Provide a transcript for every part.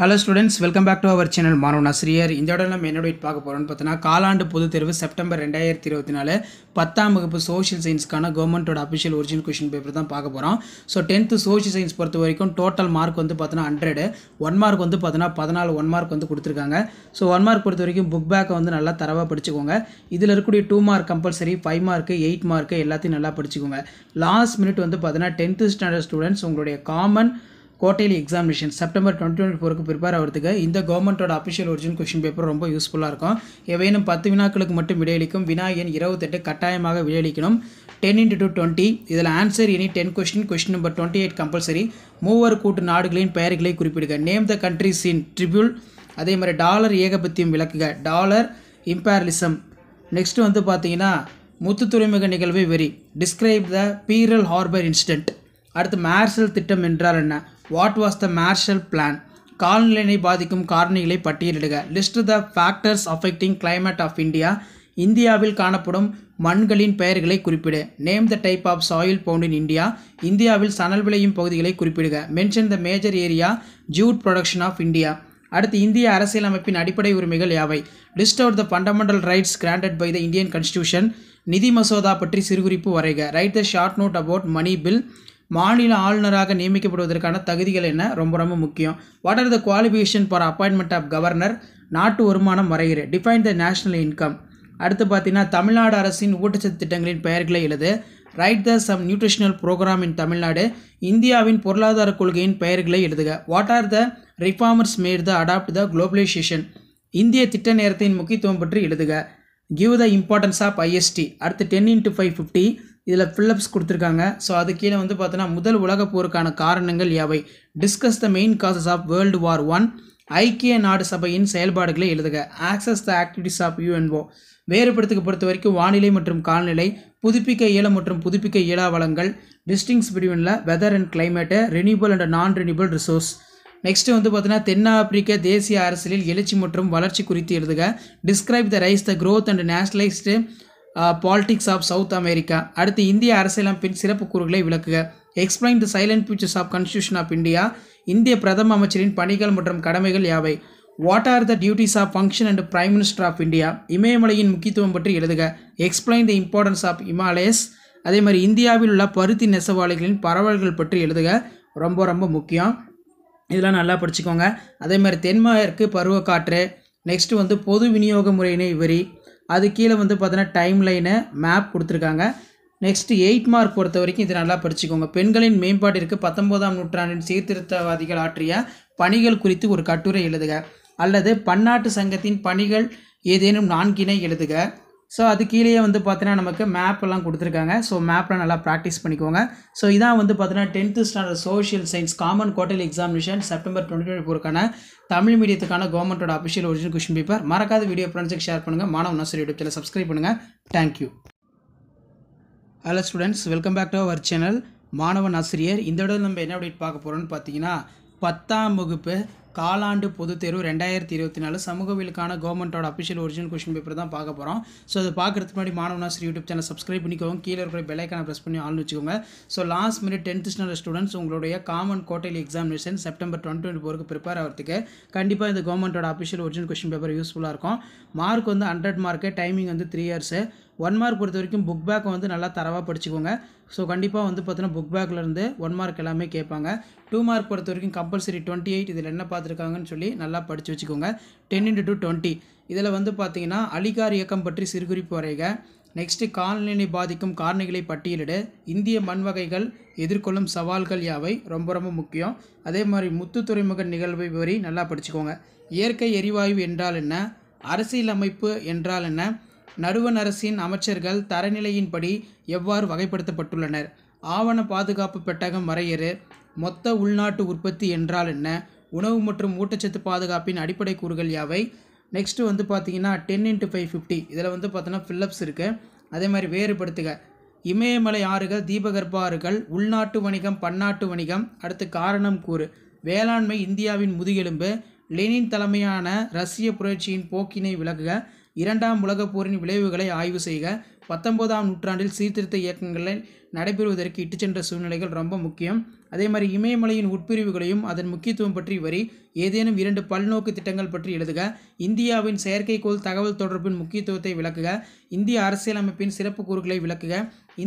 hello students welcome back to our channel மாணவன் ஆசிரியர் இந்த இடம் நம்ம என்னோட பார்க்க போகிறோம்னு பார்த்தீங்கன்னா காலாண்டு பொதுத் தேர்வு செப்டம்பர் ரெண்டாயிரத்தி இருபத்தி நாலு பத்தாம் வகுப்பு சோஷியல் சயின்ஸ்க்கான கவர்மெண்ட்டோட அஃபிஷியல் ஒரிஜினல் கொஷின் பேப்பர் தான் பார்க்க போகிறோம் ஸோ டென்த்து சோஷியல் சயின்ஸ் பொறுத்த வரைக்கும் டோட்டல் மார்க் வந்து பார்த்தீங்கன்னா ஹண்ட்ரடு ஒன் மார்க் வந்து பார்த்தீங்கன்னா பதினாலு ஒன் மார்க் வந்து கொடுத்துருக்காங்க ஸோ ஒன் மார்க் பொறுத்த வரைக்கும் புக் பேக்கை வந்து நல்லா தரவாக படிச்சுக்கோங்க இதில் இருக்கக்கூடிய two mark compulsory five mark eight mark எல்லாத்தையும் நல்லா படிச்சுக்கோங்க லாஸ்ட் மினிட் வந்து பார்த்தீங்கன்னா டென்த்து ஸ்டாண்டர்ட் ஸ்டூடெண்ட்ஸ் உங்களுடைய காமன் கோட்டையில் எக்ஸாமினேஷன் செப்டம்பர் டுவெண்ட்டி டுவெண்ட்டி ஃபோருக்கு ப்ரிப்பேர் ஆகிறதுக்கு இந்த கவர்மெண்ட்டோட அஃபிஷியல் ஒரிஜினல் கொஷின் பேப்பர் ரொம்ப யூஸ்ஃபுல்லாக இருக்கும் எவையினும் பத்து வினாக்களுக்கு மட்டும் விடையளிக்கும் வினா எண் இருபத்தெட்டு கட்டாயமாக விடையளிக்கணும் டென் இன்டு டூ டுவெண்ட்டி இதில் ஆன்சர் இனி ten question question number twenty eight compulsory மூவர் கூட்டு நாடுகளின் பெயர்களை குறிப்பிடுக நேம் த கண்ட்ரிஸ் இன் ட்ரிபியூல் அதே மாதிரி டாலர் ஏகபத்தியம் விளக்குக டாலர் இம்பேரலிசம் நெக்ஸ்ட்டு வந்து பார்த்தீங்கன்னா முத்து துறைமுக நிகழ்வு வெறி describe the Pearl Harbor incident அடுத்து மேர்சல் திட்டம் என்றால் என்ன what was the Marshall plan காலநிலை பாதிக்கும் காரணிகளை பட்டியலிடுக list the factors affecting climate of India இந்தியாவில் காணப்படும் மண்களின் பெயர்களை குறிப்பிடு name the type of soil found in India இந்தியாவில் சணல் விளையும் பகுதிகளை குறிப்பிடுக mention the major area jute production of India அடுத்து இந்திய அரசியலமைப்பின் அடிப்படை உரிமைகள் யாவை list out the fundamental rights granted by the Indian constitution நிதி மசோதா பற்றி சிறுகுறிப்பு வரைக write the short note about money bill மாநில ஆளுநராக நியமிக்கப்படுவதற்கான தகுதிகள் என்ன ரொம்ப ரொம்ப முக்கியம் what are the qualification for appointment of governor நாட்டு வருமானம் வரைகிற டிஃபைன் த நேஷனல் இன்கம் அடுத்து பார்த்தீங்கன்னா தமிழ்நாடு அரசின் ஊட்டச்சத்து திட்டங்களின் பெயர்களை எழுது write the some nutritional programme in Tamil Nadu இந்தியாவின் பொருளாதார கொள்கையின் பெயர்களை எழுதுக what are the reformers made the adapt the globalisation இந்திய திட்ட நேரத்தின் முக்கியத்துவம் பற்றி எழுதுக give the importance of IST அடுத்து டென் இன்ட்டு ஃபைவ் ஃபிஃப்டி இதில் ஃபில்லப்ஸ் கொடுத்துருக்காங்க ஸோ அது கீழே வந்து பார்த்தோன்னா முதல் உலகப் போருக்கான காரணங்கள் யாவை discuss the main causes of world war one ஐக்கிய நாடு சபையின் செயல்பாடுகளை எழுதுக assess the activities of UNO வேறுபடுத்துக்கு பொறுத்த வரைக்கும் வானிலை மற்றும் காலநிலை புதுப்பிக்க இயலம் மற்றும் புதுப்பிக்க இயலா வளங்கள் டிஸ்டிங்ஸ் பிட்வீனில் weather and climate renewable and non renewable resource next வந்து பார்த்தீங்கன்னா தென்னாப்பிரிக்க தேசிய அரசியலில் எழுச்சி மற்றும் வளர்ச்சி குறித்து எழுதுக describe the rise the growth and nationalised politics of South America அடுத்து இந்திய அரசியலமைப்பின் சிறப்பு கூறுகளை விளக்குக explain the salient features of constitution of India இந்திய பிரதம அமைச்சரின் பணிகள் மற்றும் கடமைகள் யாவை what are the duties of function and prime minister of India இமயமலையின் முக்கியத்துவம் பற்றி எழுதுக explain the importance of Himalayas அதே மாதிரி இந்தியாவில் உள்ள பருத்தி நெசவாளிகளின் பரவல்கள் பற்றி எழுதுக ரொம்ப ரொம்ப முக்கியம் இதெல்லாம் நல்லா படிச்சுக்கோங்க அதே மாதிரி தென்மேற்கு பருவக்காற்று நெக்ஸ்ட்டு வந்து பொது விநியோக முறையினை விவரி அது கீழே வந்து பார்த்தீங்கன்னா டைம் லைனு மேப் கொடுத்துருக்காங்க நெக்ஸ்ட் எயிட் மார்க் பொறுத்த வரைக்கும் இது நல்லா படிச்சுக்கோங்க பெண்களின் மேம்பாட்டிற்கு பத்தொம்போதாம் நூற்றாண்டின் சீர்திருத்தவாதிகள் ஆற்றிய பணிகள் குறித்து ஒரு கட்டுரை எழுதுக அல்லது பன்னாட்டு சங்கத்தின் பணிகள் ஏதேனும் நான்கினை எழுதுக ஸோ அது கீழேயே வந்து பார்த்தீங்கன்னா நமக்கு மேப் எல்லாம் கொடுத்துருக்காங்க ஸோ மேப்பில் நல்லா ப்ராக்டிஸ் பண்ணிக்கோங்க ஸோ இதான் வந்து பார்த்தீங்கன்னா tenth standard social science common கோட்டல் எக்ஸாமினேஷன் செப்டம்பர் டுவெண்ட்டி டுவெண்ட்டி ஃபோருக்கான தமிழ் மீடியத்துக்கான கவர்மெண்ட்டோட அஃபிஷியல் ஒரிஜினல் கொஷின் பேப்பர் மறக்காத வீடியோ ஃப்ரெண்ட்ஸுக்கு ஷேர் பண்ணுங்கள் மாணவ நர்சரி யூடியூப் சேனல் சப்ஸ்கிரைப் பண்ணுங்கள் thank you hello students welcome back to our channel மாணவன் ஆசிரியர் இந்த விட நம்ம என்ன அப்படின்னு பார்க்க போகிறோம்னு பார்த்தீங்கன்னா பத்தாம் வகுப்பு காலாண்டு பொது தேர்வு ரெண்டாயிரத்தி இருபத்தி நாலு சமூகவியலுக்கான கவர்மெண்ட்டோட அஃபிஷியல் ஒரிஜினல் கொஷின் பேப்பர் தான் பார்க்க போகிறோம் ஸோ அதை பார்க்குறதுக்கு முன்னாடி மாணவனாஸ் யூடியூப் சேனல் சப்ஸ்கிரைப் பண்ணிக்கோங்க கீழே இருக்கிற பெலைக்கான ப்ரெஸ் பண்ணி ஆள்னு வச்சுக்கோங்க so last minute tenth standard students உங்களுடைய காமன் கோட்டையில் எக்ஸாமினேஷன் செப்டம்பர் டுவெண்ட்டி டுவெண்ட்டி ஃபோருக்கு ப்ரிப்பேர் ஆகிறதுக்கு கண்டிப்பாக இந்த கவர்மெண்ட்டோட அஃபிஷியல் ஒரிஜினல் கொஷின் பேப்பர் யூஸ்ஃபுல்லாக இருக்கும் மார்க் வந்து ஹண்ட்ரட் மார்க்கு டைமிங் வந்து த்ரீ இயர்ஸு ஒன் மார்க் பொறுத்த வரைக்கும் புக் பேக்கை வந்து நல்லா தரவாக படிச்சுக்கோங்க ஸோ கண்டிப்பாக வந்து பார்த்தீங்கன்னா புக் பேக்லேருந்து ஒன் மார்க் எல்லாமே கேட்பாங்க டூ மார்க் பொறுத்த வரைக்கும் கம்பல்சரி டுவெண்ட்டி எயிட் இதில் என்ன பார்த்துருக்காங்கன்னு சொல்லி நல்லா படித்து வச்சுக்கோங்க டென் இன்ட்டு டூ டுவெண்ட்டி இதில் வந்து பார்த்தீங்கன்னா அலிகார் இயக்கம் பற்றி சிறுகுறிப்பு வரைக நெக்ஸ்ட்டு காலநிலை பாதிக்கும் காரணிகளை பட்டியலிட இந்திய மண் வகைகள் எதிர்கொள்ளும் சவால்கள் யாவை ரொம்ப ரொம்ப முக்கியம் அதே மாதிரி முத்து துறைமுக நிகழ்வை வரி நல்லா படிச்சுக்கோங்க இயற்கை எரிவாயு என்றால் என்ன அரசியலமைப்பு என்றால் என்ன நடுவனரசின் அரசின் அமைச்சர்கள் தரநிலையின்படி எவ்வாறு வகைப்படுத்தப்பட்டுள்ளனர் ஆவண பாதுகாப்பு பெட்டகம் வரையறு மொத்த உள்நாட்டு உற்பத்தி என்றால் என்ன உணவு மற்றும் ஊட்டச்சத்து பாதுகாப்பின் அடிப்படை கூறுகள் யாவை நெக்ஸ்ட்டு வந்து பார்த்திங்கன்னா டென் இன்ட்டு ஃபைவ் ஃபிஃப்டி இதில் வந்து பார்த்தோன்னா ஃபில்லப்ஸ் இருக்குது அதே மாதிரி வேறுபடுத்துக இமயமலை ஆறுகள் தீபகற்ப ஆறுகள் உள்நாட்டு வணிகம் பன்னாட்டு வணிகம் அடுத்து காரணம் கூறு வேளாண்மை இந்தியாவின் முதுகெலும்பு லெனின் தலைமையான ரஷ்ய புரட்சியின் போக்கினை விளக்குக இரண்டாம் உலகப் போரின் விளைவுகளை ஆய்வு செய்க பத்தொன்பதாம் நூற்றாண்டில் சீர்திருத்த இயக்கங்களை நடைபெறுவதற்கு இட்டு சென்ற சூழ்நிலைகள் ரொம்ப முக்கியம் அதே மாதிரி இமயமலையின் உட்பிரிவுகளையும் அதன் முக்கியத்துவம் பற்றி வரி ஏதேனும் இரண்டு பல்நோக்கு திட்டங்கள் பற்றி எழுதுக இந்தியாவின் செயற்கைக்கோள் தகவல் தொடர்பின் முக்கியத்துவத்தை விளக்குக இந்திய அரசியலமைப்பின் சிறப்பு கூறுகளை விளக்குக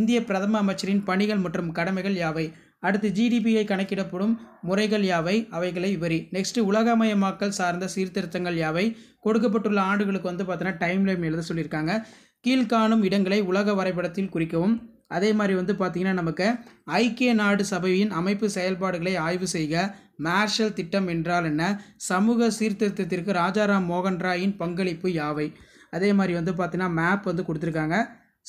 இந்திய பிரதம அமைச்சரின் பணிகள் மற்றும் கடமைகள் யாவை அடுத்து ஜிடிபியை கணக்கிடப்படும் முறைகள் யாவை அவைகளை விவரி நெக்ஸ்ட்டு உலகமயமாக்கல் சார்ந்த சீர்திருத்தங்கள் யாவை கொடுக்கப்பட்டுள்ள ஆண்டுகளுக்கு வந்து பார்த்தீங்கன்னா டைம் லைன் எழுத சொல்லியிருக்காங்க கீழ்காணும் இடங்களை உலக வரைபடத்தில் குறிக்கவும் அதே மாதிரி வந்து பார்த்திங்கன்னா நமக்கு ஐக்கிய நாடு சபையின் அமைப்பு செயல்பாடுகளை ஆய்வு செய்க மார்ஷல் திட்டம் என்றால் என்ன சமூக சீர்திருத்தத்திற்கு ராஜாராம் மோகன் ராயின் பங்களிப்பு யாவை அதே மாதிரி வந்து பார்த்திங்கன்னா மேப் வந்து கொடுத்துருக்காங்க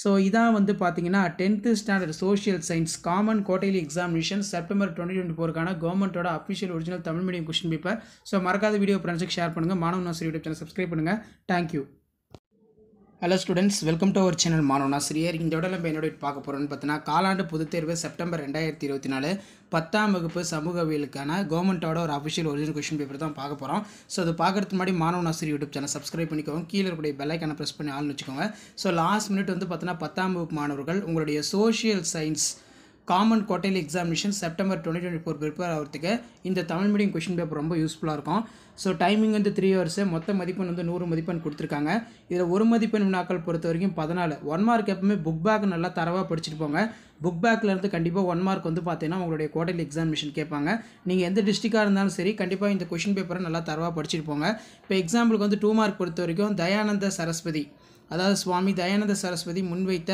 ஸோ இதான் வந்து பார்த்தீங்கன்னா tenth standard social science common கோட்டையில் எக்ஸாமினேஷன் செப்டம்பர் டுவெண்ட்டி டுவெண்ட்டி ஃபோருக்கான கவர்மெண்ட்டோட official original Tamil medium question paper so மறக்காத வீடியோ ஃப்ரெண்ட்ஸுக்கு ஷேர் பண்ணுங்கள் மாணவ நாசர் யூடியூப் சேனல் சப்ஸ்கிரைப் பண்ணுங்கள் thank you hello students welcome to our channel மாணவனாசிரியர் இந்தோட நம்ம என்னோட பார்க்க போகிறோம்னு பார்த்தீங்கன்னா காலாண்டு பொதுத் தேர்வு செப்டம்பர் ரெண்டாயிரத்தி இருபத்தி நாலு பத்தாம் வகுப்பு சமூகவியலுக்கான கவர்மெண்ட்டோட ஒரு அஃபிஷியல் ஒரிஜினல் கொஷின் பேப்பர் தான் பார்க்க போகிறோம் ஸோ அது பார்க்குறதுக்கு முன்னாடி மாணவனாசிரி யூடியூப் சேனல் சப்ஸ்கிரைப் பண்ணிக்கோங்க கீழே இருக்கக்கூடிய பெல்லைக்கான ப்ரெஸ் பண்ணி ஆள்னு வச்சுக்கோங்க ஸோ லாஸ்ட் மினிட் வந்து பார்த்தீங்கன்னா பத்தாம் வகுப்பு மாணவர்கள் உங்களுடைய social science common quarterly examination September twenty twenty four prepare ஆகிறதுக்கு இந்த தமிழ் மீடியம் கொஷின் பேப்பர் ரொம்ப யூஸ்ஃபுல்லாக இருக்கும் ஸோ டைமிங் வந்து த்ரீ ஹவர்ஸ் மொத்த மதிப்பெண் வந்து நூறு மதிப்பெண் கொடுத்துருக்காங்க இதில் ஒரு மதிப்பெண் வினாக்கள் பொறுத்த வரைக்கும் பதினாலு ஒன் மார்க் எப்பவுமே புக் பேக் நல்லா தரவாக படிச்சுட்டு போங்க புக் பேக்லேருந்து கண்டிப்பாக ஒன் மார்க் வந்து பார்த்தீங்கன்னா உங்களுடைய குவார்டர்லி எக்ஸாமினேஷன் கேட்பாங்க நீங்கள் எந்த டிஸ்ட்ரிக்டாக இருந்தாலும் சரி கண்டிப்பாக இந்த கொஷின் பேப்பரை நல்லா தரவாக படிச்சுட்டு போங்க இப்போ எக்ஸாம்பிளுக்கு வந்து டூ மார்க் பொறுத்த வரைக்கும் தயானந்த சரஸ்வதி அதாவது சுவாமி தயானந்த சரஸ்வதி முன்வைத்த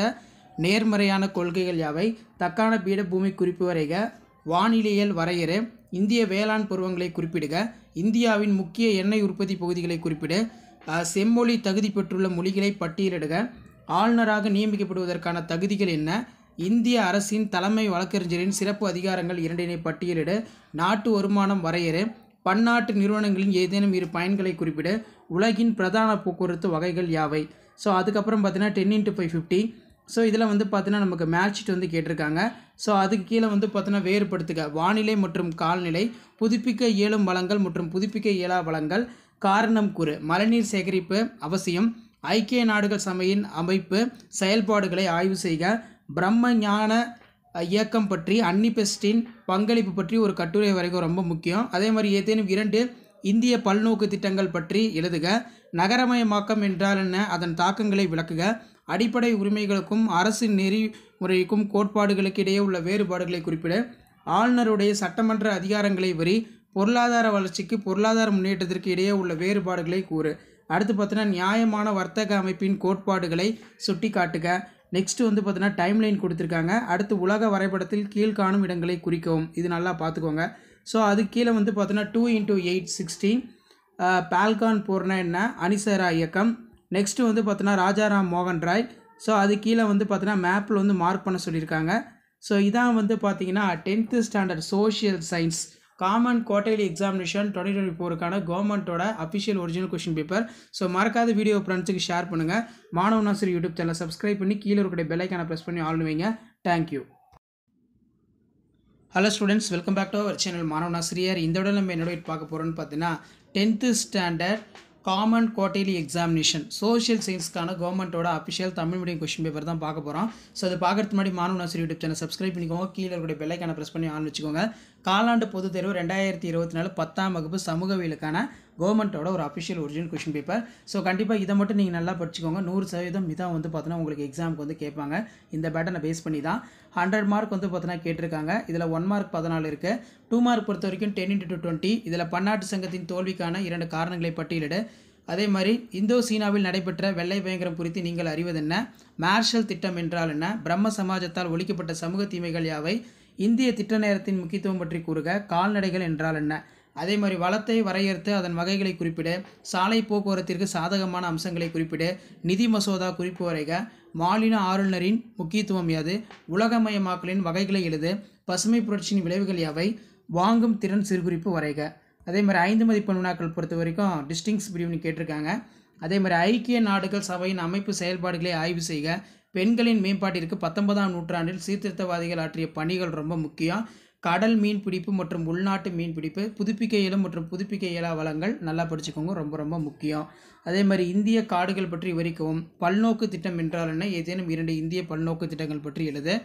நேர்மறையான கொள்கைகள் யாவை தக்கான பீட பூமி குறிப்பு வரைக வானிலியல் வரையறு இந்திய வேளாண் பருவங்களை குறிப்பிடுக இந்தியாவின் முக்கிய எண்ணெய் உற்பத்தி பகுதிகளை குறிப்பிடு செம்மொழி தகுதி பெற்றுள்ள மொழிகளை பட்டியலிடுக ஆளுநராக நியமிக்கப்படுவதற்கான தகுதிகள் என்ன இந்திய அரசின் தலைமை வழக்கறிஞரின் சிறப்பு அதிகாரங்கள் இரண்டினை பட்டியலிடு நாட்டு வருமானம் வரையறு பன்னாட்டு நிறுவனங்களின் ஏதேனும் இரு பயன்களை குறிப்பிடு உலகின் பிரதான போக்குவரத்து வகைகள் யாவை ஸோ அதுக்கப்புறம் பார்த்தீங்கன்னா ten into five fifty so இதில் வந்து பார்த்தீங்கன்னா நமக்கு மேட்சிட்டு வந்து கேட்டிருக்காங்க ஸோ அதுக்கு கீழே வந்து பார்த்தீங்கன்னா வேறுபடுத்துக வானிலை மற்றும் கால்நிலை புதுப்பிக்க இயலும் வளங்கள் மற்றும் புதுப்பிக்க இயலா வளங்கள் காரணம் கூறு மழைநீர் சேகரிப்பு அவசியம் ஐக்கிய நாடுகள் சமையின் அமைப்பு செயல்பாடுகளை ஆய்வு செய்க பிரம்ம ஞான இயக்கம் பற்றி அன்னிபெஸ்டின் பங்களிப்பு பற்றி ஒரு கட்டுரை வரைக்கும் ரொம்ப முக்கியம் அதே மாதிரி ஏதேனும் இரண்டு இந்திய பல்நோக்கு திட்டங்கள் பற்றி எழுதுக நகரமயமாக்கம் என்றால் என்ன அதன் தாக்கங்களை விளக்குக அடிப்படை உரிமைகளுக்கும் அரசு நெறிமுறைக்கும் கோட்பாடுகளுக்கு இடையே உள்ள வேறுபாடுகளை குறிப்பிட ஆளுநருடைய சட்டமன்ற அதிகாரங்களை வரி பொருளாதார வளர்ச்சிக்கு பொருளாதார முன்னேற்றத்திற்கு இடையே உள்ள வேறுபாடுகளை கூறு அடுத்து பார்த்தீங்கன்னா நியாயமான வர்த்தக அமைப்பின் கோட்பாடுகளை சுட்டி காட்டுக நெக்ஸ்ட்டு வந்து பார்த்தீங்கன்னா டைம்லைன் கொடுத்துருக்காங்க அடுத்து உலக வரைபடத்தில் கீழ்காணும் இடங்களை குறிக்கவும் இது நல்லா பார்த்துக்கோங்க ஸோ அது கீழே வந்து பார்த்தீங்கன்னா two into eight sixteen Balkan போர்னா என்ன அனிசரா இயக்கம் நெக்ஸ்ட்டு வந்து பார்த்தோன்னா ராஜாராம் மோகன் ராய் ஸோ அது கீழே வந்து பார்த்தோன்னா மேப்பில் வந்து மார்க் பண்ண சொல்லியிருக்காங்க ஸோ இதான் வந்து பார்த்தீங்கன்னா tenth standard social science common கோட்டைலி எக்ஸாமினேஷன் டுவெண்ட்டி டுவெண்ட்டி ஃபோருக்கான கவர்மெண்ட்டோட official original question paper so மறக்காத வீடியோ ஃப்ரெண்ட்ஸுக்கு ஷேர் பண்ணுங்கள் மாணவ நாசர் யூடியூப் சேனல் சப்ஸ்கிரைப் பண்ணி கீழே இருக்கிற பெல்லைக்கான ப்ரெஸ் பண்ணி ஆளுவீங்க thank you hello students welcome back to our channel மாணவ நாசிரியர் இந்த விட நம்ம என்னோட பார்க்க போகிறோன்னு பார்த்தீங்கன்னா tenth standard common quarterly examination social சயின்ஸ்க்கான கவர்மெண்ட்டோட official Tamil medium question paper தான் பார்க்க போகிறோம் ஸோ அது பார்க்கறதுக்கு முன்னாடி மாணவ நர்சரி யூடியூப் சேனல் சப்ஸ்கிரைப் பண்ணிக்கோங்க கீழே இருக்கக்கூடிய பெல்லைக்கான ப்ரெஸ் பண்ணி ஆன் வச்சுக்கோங்க காலாண்டு பொது தேர்வு ரெண்டாயிரத்தி இருபத்தி நாலு பத்தாம் வகுப்பு சமூகவியலுக்கான கவர்மெண்ட்டோட ஒரு official original question paper so கண்டிப்பாக இதை மட்டும் நீங்கள் நல்லா படிச்சுக்கோங்க நூறு சதவீதம் இதான் வந்து பார்த்தோன்னா உங்களுக்கு எக்ஸாமுக்கு வந்து கேட்பாங்க இந்த பேட்டனை பேஸ் பண்ணி தான் ஹண்ட்ரட் மார்க் வந்து பார்த்தீங்கன்னா கேட்டிருக்காங்க இதில் ஒன் மார்க் பதினாலு இருக்குது டூ மார்க் பொறுத்த வரைக்கும் டென் இன்ட்டு டுவெண்ட்டி இதில் பன்னாட்டு சங்கத்தின் தோல்விக்கான இரண்டு காரணங்களை பட்டியலிடு அதே மாதிரி இந்தோ சீனாவில் நடைபெற்ற வெள்ளை பயங்கரம் குறித்து நீங்கள் அறிவதென்ன மார்ஷல் திட்டம் என்றால் என்ன பிரம்ம சமாஜத்தால் ஒழிக்கப்பட்ட சமூக தீமைகள் யாவை இந்திய திட்ட நேரத்தின் முக்கியத்துவம் பற்றி கூறுக கால்நடைகள் என்றால் என்ன அதே மாதிரி வளத்தை வரையறுத்து அதன் வகைகளை குறிப்பிட சாலை போக்குவரத்திற்கு சாதகமான அம்சங்களை குறிப்பிட நிதி மசோதா குறிப்பு வரைக மாநில ஆளுநரின் முக்கியத்துவம் யாது உலகமயமாக்கலின் வகைகளை எழுது பசுமை புரட்சியின் விளைவுகள் யாவை வாங்கும் திறன் சிறுகுறிப்பு வரைக அதே மாதிரி ஐந்து மதிப்பெண் வினாக்கள் பொறுத்த வரைக்கும் டிஸ்டிங்ஸ் பிரிவுன்னு கேட்டிருக்காங்க அதே மாதிரி ஐக்கிய நாடுகள் சபையின் அமைப்பு செயல்பாடுகளை ஆய்வு செய்க பெண்களின் மேம்பாட்டிற்கு பத்தொன்பதாம் நூற்றாண்டில் சீர்திருத்தவாதிகள் ஆற்றிய பணிகள் ரொம்ப முக்கியம் கடல் மீன் பிடிப்பு மற்றும் உள்நாட்டு மீன் பிடிப்பு புதுப்பிக்க இயலும் மற்றும் புதுப்பிக்க இயலா வளங்கள் நல்லா படிச்சுக்கோங்க ரொம்ப ரொம்ப முக்கியம் அதே மாதிரி இந்திய காடுகள் பற்றி விவரிக்கவும் பல்நோக்கு திட்டம் என்றால் என்ன ஏதேனும் இரண்டு இந்திய பல்நோக்கு திட்டங்கள் பற்றி எழுத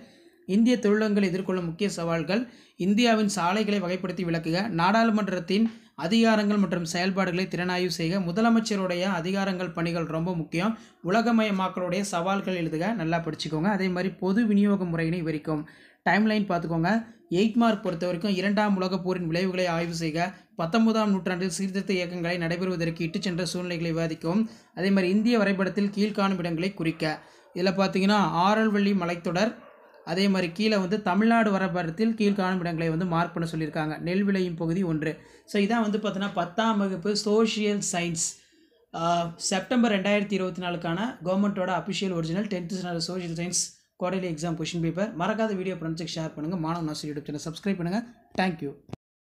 இந்திய தொழிலகங்கள் எதிர்கொள்ளும் முக்கிய சவால்கள் இந்தியாவின் சாலைகளை வகைப்படுத்தி விளக்குக நாடாளுமன்றத்தின் அதிகாரங்கள் மற்றும் செயல்பாடுகளை திறனாய்வு செய்க முதலமைச்சருடைய அதிகாரங்கள் பணிகள் ரொம்ப முக்கியம் உலகமயமாக்கலுடைய சவால்கள் எழுதுக நல்லா படிச்சுக்கோங்க அதே மாதிரி பொது விநியோக முறையினை விவரிக்கும் டைம்லைன் பார்த்துக்கோங்க எயிட் மார்க் பொறுத்த வரைக்கும் இரண்டாம் உலகப் போரின் விளைவுகளை ஆய்வு செய்க பத்தொன்பதாம் நூற்றாண்டில் சீர்திருத்த இயக்கங்களை நடைபெறுவதற்கு இட்டு சென்ற சூழ்நிலைகளை விவாதிக்கும் அதே மாதிரி இந்திய வரைபடத்தில் கீழ்காணும் இடங்களை குறிக்க இதில் பார்த்தீங்கன்னா ஆரல்வள்ளி மலைத்தொடர் அதே மாதிரி கீழே வந்து தமிழ்நாடு வரப்படத்தில் கீழ்காணும் இடங்களை வந்து மார்க் பண்ண சொல்லியிருக்காங்க நெல் விளையும் பகுதி ஒன்று ஸோ இதான் வந்து பார்த்தீங்கன்னா பத்தாம் வகுப்பு சோஷியல் சயின்ஸ் செப்டம்பர் ரெண்டாயிரத்தி இருபத்தி நாலுக்கான கவர்மெண்ட்டோட official original tenth standard social science quarterly exam question paper மறக்காத வீடியோ ஃப்ரெண்ட்ஸுக்கு ஷேர் பண்ணுங்கள் மாணவன் நாசி யூடியூப் சேனல் சப்ஸ்கிரைப் பண்ணுங்கள் தேங்க்யூ